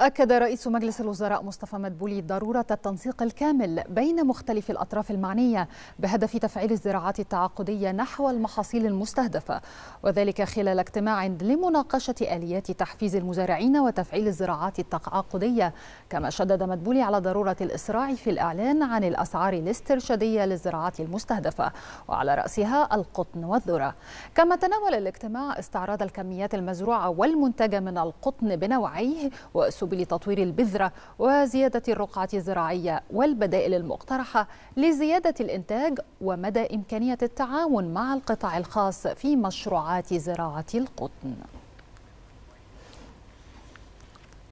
أكد رئيس مجلس الوزراء مصطفى مدبولي ضرورة التنسيق الكامل بين مختلف الأطراف المعنية بهدف تفعيل الزراعات التعاقدية نحو المحاصيل المستهدفة وذلك خلال اجتماع لمناقشة آليات تحفيز المزارعين وتفعيل الزراعات التعاقدية كما شدد مدبولي على ضرورة الإسراع في الإعلان عن الأسعار الاسترشادية للزراعات المستهدفة وعلى رأسها القطن والذرة كما تناول الاجتماع استعراض الكميات المزروعة والمنتجة من القطن بنوعيه وأسلوب سبل تطوير البذرة وزيادة الرقعة الزراعية والبدائل المقترحة لزيادة الإنتاج ومدى إمكانية التعاون مع القطاع الخاص في مشروعات زراعة القطن